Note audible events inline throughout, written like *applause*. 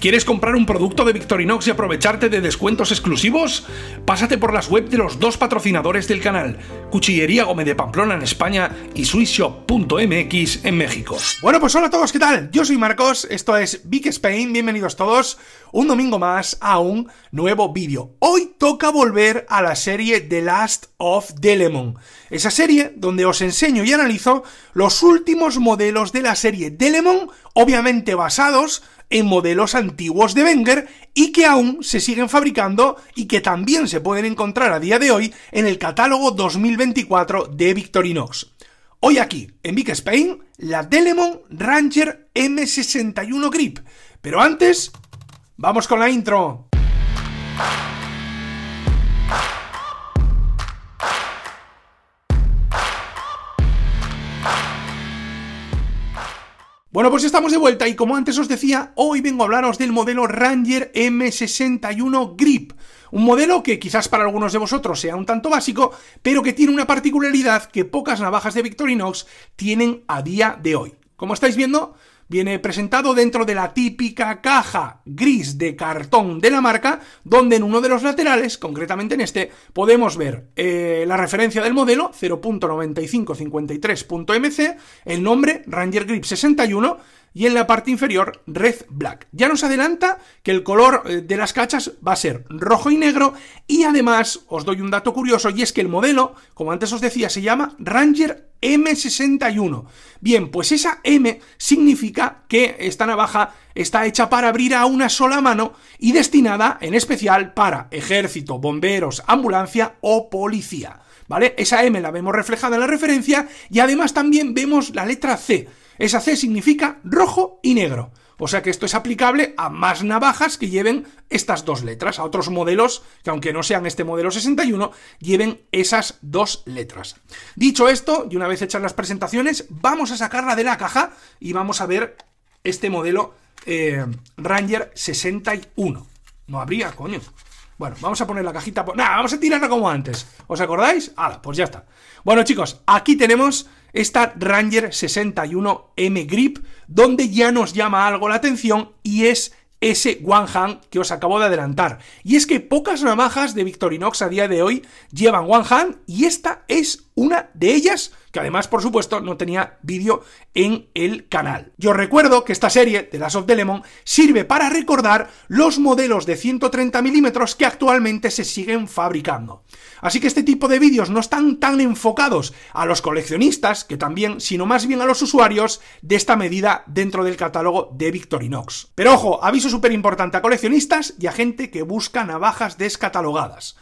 ¿Quieres comprar un producto de Victorinox y aprovecharte de descuentos exclusivos? Pásate por las webs de los dos patrocinadores del canal, Cuchillería Gómez de Pamplona en España y SwissShop.mx en México. Bueno, pues hola a todos, ¿qué tal? Yo soy Marcos, esto es Big Spain, bienvenidos todos un domingo más a un nuevo vídeo. Hoy toca volver a la serie The Last of Delemon, esa serie donde os enseño y analizo los últimos modelos de la serie Delemon, obviamente basados en modelos antiguos de Wenger y que aún se siguen fabricando y que también se pueden encontrar a día de hoy en el catálogo 2024 de Victorinox. Hoy aquí, en Big Spain, la Delemon Ranger M61 Grip. Pero antes, vamos con la intro. Pues estamos de vuelta y como antes os decía, hoy vengo a hablaros del modelo Ranger M61 Grip. Un modelo que quizás para algunos de vosotros sea un tanto básico, pero que tiene una particularidad que pocas navajas de Victorinox tienen a día de hoy. Como estáis viendo, Viene presentado dentro de la típica caja gris de cartón de la marca, donde en uno de los laterales, concretamente en este, podemos ver eh, la referencia del modelo 0.9553.mc, el nombre Ranger Grip 61, y en la parte inferior red black. Ya nos adelanta que el color eh, de las cachas va a ser rojo y negro y además os doy un dato curioso y es que el modelo, como antes os decía, se llama Ranger M61. Bien, pues esa M significa que esta navaja está hecha para abrir a una sola mano y destinada en especial para ejército, bomberos, ambulancia o policía. ¿vale? Esa M la vemos reflejada en la referencia y además también vemos la letra C. Esa C significa rojo y negro. O sea que esto es aplicable a más navajas que lleven estas dos letras, a otros modelos que aunque no sean este modelo 61, lleven esas dos letras. Dicho esto, y una vez hechas las presentaciones, vamos a sacarla de la caja y vamos a ver este modelo eh, Ranger 61. No habría, coño. Bueno, vamos a poner la cajita... Nada, vamos a tirarla como antes. ¿Os acordáis? Hala, pues ya está. Bueno, chicos, aquí tenemos esta Ranger 61M Grip, donde ya nos llama algo la atención y es ese One Hand que os acabo de adelantar. Y es que pocas navajas de Victorinox a día de hoy llevan One Hand y esta es una de ellas además, por supuesto, no tenía vídeo en el canal. Yo recuerdo que esta serie, de las of the Lemon, sirve para recordar los modelos de 130 milímetros que actualmente se siguen fabricando. Así que este tipo de vídeos no están tan enfocados a los coleccionistas, que también, sino más bien a los usuarios de esta medida dentro del catálogo de Victorinox. Pero ojo, aviso súper importante a coleccionistas y a gente que busca navajas descatalogadas.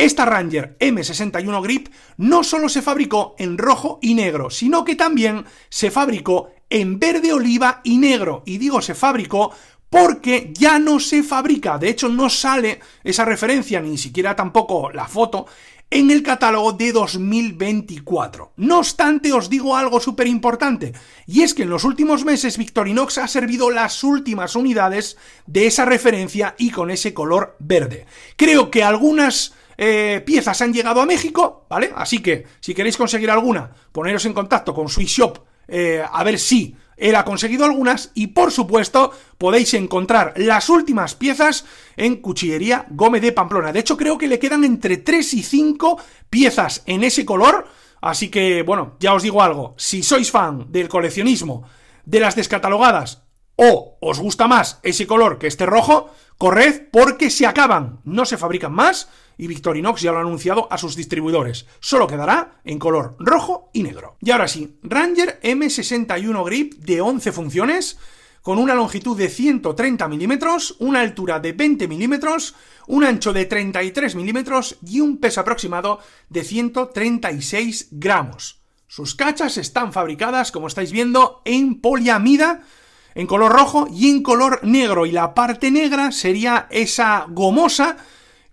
Esta Ranger M61 Grip no solo se fabricó en rojo y negro, sino que también se fabricó en verde oliva y negro. Y digo se fabricó porque ya no se fabrica, de hecho no sale esa referencia, ni siquiera tampoco la foto, en el catálogo de 2024. No obstante, os digo algo súper importante, y es que en los últimos meses Victorinox ha servido las últimas unidades de esa referencia y con ese color verde. Creo que algunas eh, piezas han llegado a México, ¿vale? Así que, si queréis conseguir alguna, poneros en contacto con Swiss Shop eh, a ver si él ha conseguido algunas y por supuesto podéis encontrar las últimas piezas en Cuchillería Gómez de Pamplona. De hecho creo que le quedan entre 3 y 5 piezas en ese color, así que bueno, ya os digo algo, si sois fan del coleccionismo, de las descatalogadas o os gusta más ese color que este rojo, corred porque se acaban, no se fabrican más y Victorinox ya lo ha anunciado a sus distribuidores. Solo quedará en color rojo y negro. Y ahora sí, Ranger M61 Grip de 11 funciones, con una longitud de 130 milímetros, una altura de 20 milímetros, un ancho de 33 milímetros y un peso aproximado de 136 gramos. Sus cachas están fabricadas, como estáis viendo, en poliamida, en color rojo y en color negro. Y la parte negra sería esa gomosa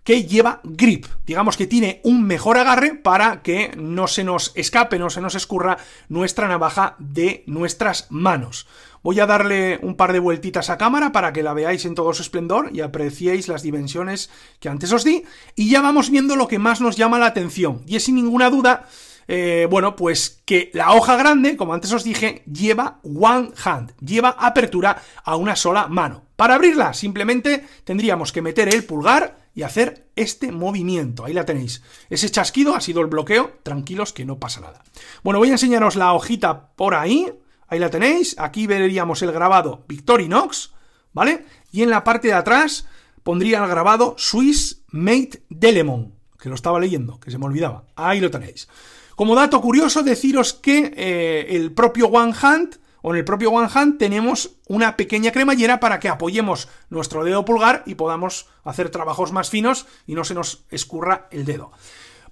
que lleva grip. Digamos que tiene un mejor agarre para que no se nos escape, no se nos escurra nuestra navaja de nuestras manos. Voy a darle un par de vueltitas a cámara para que la veáis en todo su esplendor y apreciéis las dimensiones que antes os di. Y ya vamos viendo lo que más nos llama la atención. Y es sin ninguna duda eh, bueno, pues que la hoja grande, como antes os dije, lleva one hand, lleva apertura a una sola mano. Para abrirla simplemente tendríamos que meter el pulgar y hacer este movimiento. Ahí la tenéis. Ese chasquido ha sido el bloqueo. Tranquilos que no pasa nada. Bueno, voy a enseñaros la hojita por ahí. Ahí la tenéis. Aquí veríamos el grabado Victorinox, ¿vale? Y en la parte de atrás pondría el grabado Swiss Mate Delemon, que lo estaba leyendo, que se me olvidaba. Ahí lo tenéis. Como dato curioso, deciros que eh, el propio One Hand con el propio One Hand tenemos una pequeña cremallera para que apoyemos nuestro dedo pulgar y podamos hacer trabajos más finos y no se nos escurra el dedo.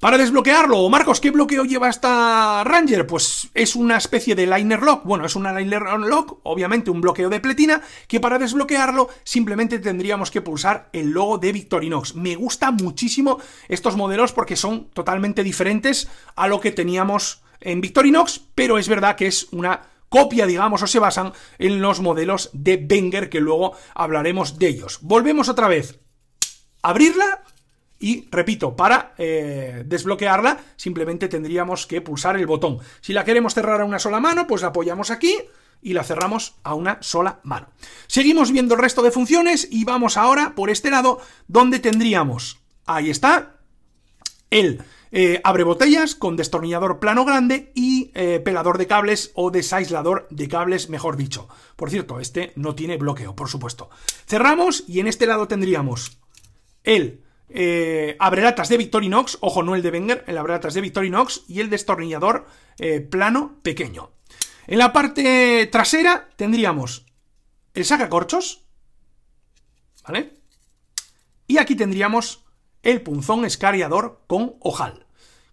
Para desbloquearlo, Marcos, ¿qué bloqueo lleva esta Ranger? Pues es una especie de liner lock. Bueno, es una liner lock, obviamente un bloqueo de pletina, que para desbloquearlo simplemente tendríamos que pulsar el logo de Victorinox. Me gusta muchísimo estos modelos porque son totalmente diferentes a lo que teníamos en Victorinox, pero es verdad que es una copia, digamos, o se basan en los modelos de Wenger, que luego hablaremos de ellos. Volvemos otra vez. Abrirla y repito, para eh, desbloquearla simplemente tendríamos que pulsar el botón. Si la queremos cerrar a una sola mano, pues la apoyamos aquí y la cerramos a una sola mano. Seguimos viendo el resto de funciones y vamos ahora por este lado donde tendríamos, ahí está, el eh, abre botellas con destornillador plano grande y eh, pelador de cables o desaislador de cables, mejor dicho. Por cierto, este no tiene bloqueo, por supuesto. Cerramos y en este lado tendríamos el eh, abrelatas de Victorinox, ojo, no el de Wenger, el abrelatas de Victorinox y el destornillador plano pequeño. En la parte trasera tendríamos el sacacorchos, ¿vale? Y aquí tendríamos el punzón escariador con ojal.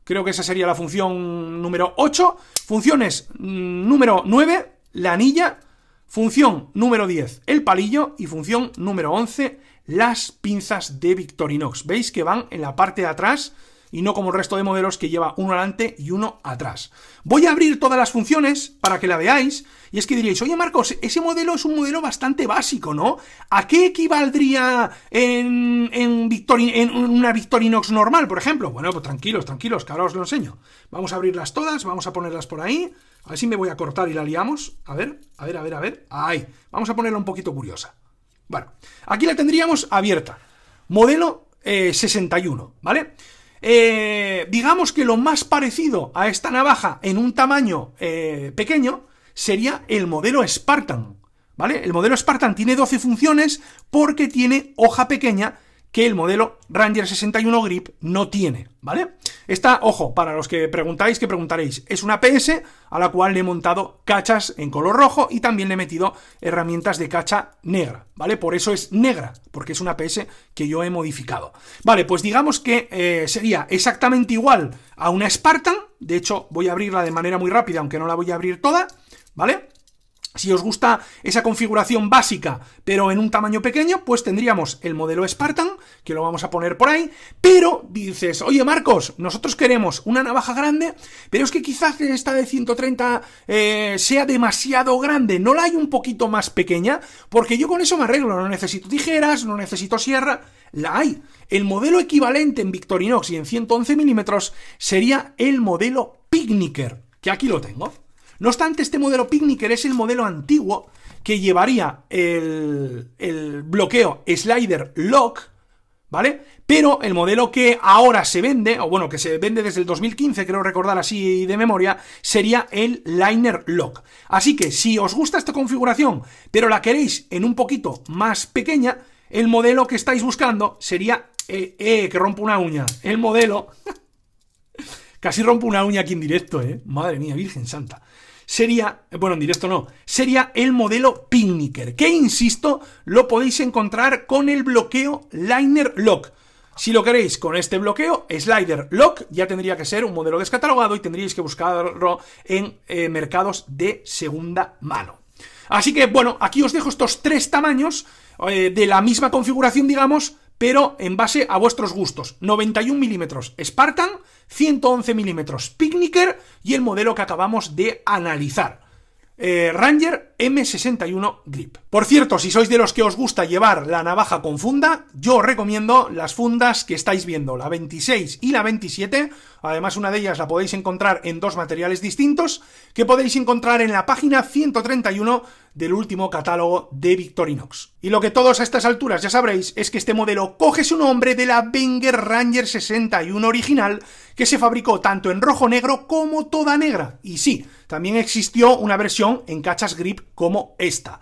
Creo que esa sería la función número 8. Funciones mm, número 9, la anilla. Función número 10, el palillo. Y función número 11, las pinzas de Victorinox. ¿Veis que van en la parte de atrás? y no como el resto de modelos que lleva uno adelante y uno atrás. Voy a abrir todas las funciones para que la veáis y es que diréis, oye Marcos, ese modelo es un modelo bastante básico, ¿no? ¿A qué equivaldría en, en, una Victorinox normal, por ejemplo? Bueno, pues tranquilos, tranquilos, que ahora os lo enseño. Vamos a abrirlas todas, vamos a ponerlas por ahí. A ver si me voy a cortar y la liamos. A ver, a ver, a ver, a ver. Ahí. Vamos a ponerla un poquito curiosa. Bueno, aquí la tendríamos abierta. Modelo 61, eh, ¿vale? Eh, digamos que lo más parecido a esta navaja en un tamaño eh, pequeño sería el modelo Spartan, ¿vale? El modelo Spartan tiene 12 funciones porque tiene hoja pequeña que el modelo Ranger 61 Grip no tiene, ¿vale? Esta, ojo, para los que preguntáis, que preguntaréis, es una PS a la cual le he montado cachas en color rojo y también le he metido herramientas de cacha negra, ¿vale? Por eso es negra, porque es una PS que yo he modificado. Vale, pues digamos que eh, sería exactamente igual a una Spartan, de hecho voy a abrirla de manera muy rápida, aunque no la voy a abrir toda, ¿vale? Si os gusta esa configuración básica, pero en un tamaño pequeño, pues tendríamos el modelo Spartan, que lo vamos a poner por ahí, pero dices, oye Marcos, nosotros queremos una navaja grande, pero es que quizás esta de 130 eh, sea demasiado grande, no la hay un poquito más pequeña, porque yo con eso me arreglo, no necesito tijeras, no necesito sierra, la hay. El modelo equivalente en Victorinox y en 111 milímetros sería el modelo Picnicker, que aquí lo tengo. No obstante, este modelo Picnicker es el modelo antiguo que llevaría el, bloqueo slider lock, ¿vale? Pero el modelo que ahora se vende, o bueno, que se vende desde el 2015, creo recordar así de memoria, sería el Liner Lock. Así que si os gusta esta configuración, pero la queréis en un poquito más pequeña, el modelo que estáis buscando sería... Eh, eh, que rompo una uña. El modelo... *laughs* Casi rompo una uña aquí en directo, ¿eh? Madre mía, Virgen Santa sería, eh, bueno, en directo no, sería el modelo Picnicker, que insisto, lo podéis encontrar con el bloqueo Liner Lock. Si lo queréis con este bloqueo, slider lock, ya tendría que ser un modelo descatalogado y tendríais que buscarlo en eh, mercados de segunda mano. Así que bueno, aquí os dejo estos tres tamaños eh, de la misma configuración, digamos, pero en base a vuestros gustos. 91 milímetros Spartan, 111 milímetros Picnicker y el modelo que acabamos de analizar. Eh, Ranger M61 Grip. Por cierto, si sois de los que os gusta llevar la navaja con funda, yo os recomiendo las fundas que estáis viendo, la 26 y la 27. Además, una de ellas la podéis encontrar en dos materiales distintos que podéis encontrar en la página 131 del último catálogo de Victorinox. Y lo que todos a estas alturas ya sabréis es que este modelo coge su nombre de la Wenger Ranger 61 original que se fabricó tanto en rojo negro como toda negra. Y sí, también existió una versión en cachas grip como esta.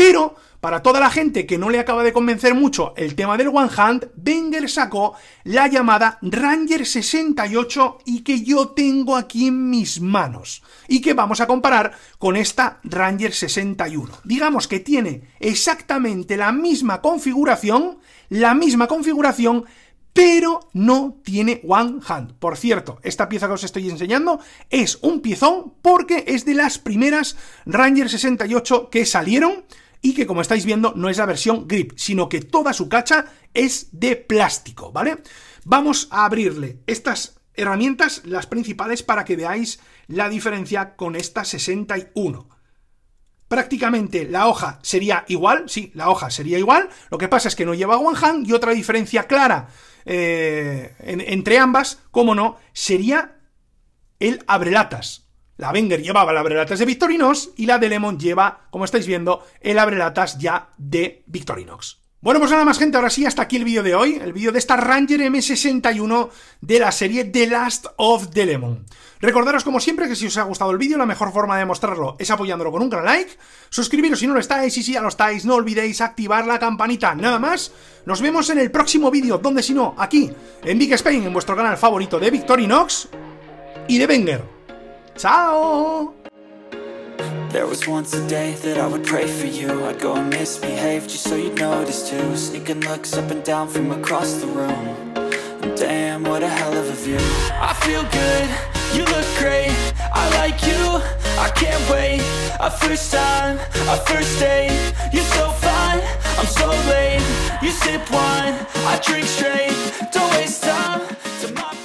Pero para toda la gente que no le acaba de convencer mucho el tema del One Hand, Wenger sacó la llamada Ranger 68 y que yo tengo aquí en mis manos. Y que vamos a comparar con esta Ranger 61. Digamos que tiene exactamente la misma configuración, la misma configuración, pero no tiene One Hand. Por cierto, esta pieza que os estoy enseñando es un piezón porque es de las primeras Ranger 68 que salieron y que como estáis viendo no es la versión grip, sino que toda su cacha es de plástico, ¿vale? Vamos a abrirle estas herramientas, las principales, para que veáis la diferencia con esta 61. Prácticamente la hoja sería igual, sí, la hoja sería igual, lo que pasa es que no lleva one hand y otra diferencia clara eh, entre ambas, como no, sería el abrelatas. La Wenger llevaba el abrelatas de Victorinox y la de Lemon lleva, como estáis viendo, el abrelatas ya de Victorinox. Bueno, pues nada más gente, ahora sí, hasta aquí el vídeo de hoy, el vídeo de esta Ranger M61 de la serie The Last of the Lemon. Recordaros como siempre que si os ha gustado el vídeo, la mejor forma de mostrarlo es apoyándolo con un gran like, suscribiros si no lo estáis y si ya lo estáis, no olvidéis activar la campanita, nada más. Nos vemos en el próximo vídeo, donde si no, aquí, en Big Spain, en vuestro canal favorito de Victorinox y de Wenger. Ciao! There was once a day that I would pray for you I'd go and misbehave just so you'd notice too Sneaking looks up and down from across the room and Damn, what a hell of a view I feel good, you look great I like you, I can't wait A first time, a first date You're so fine, I'm so late You sip wine, I drink straight Don't waste time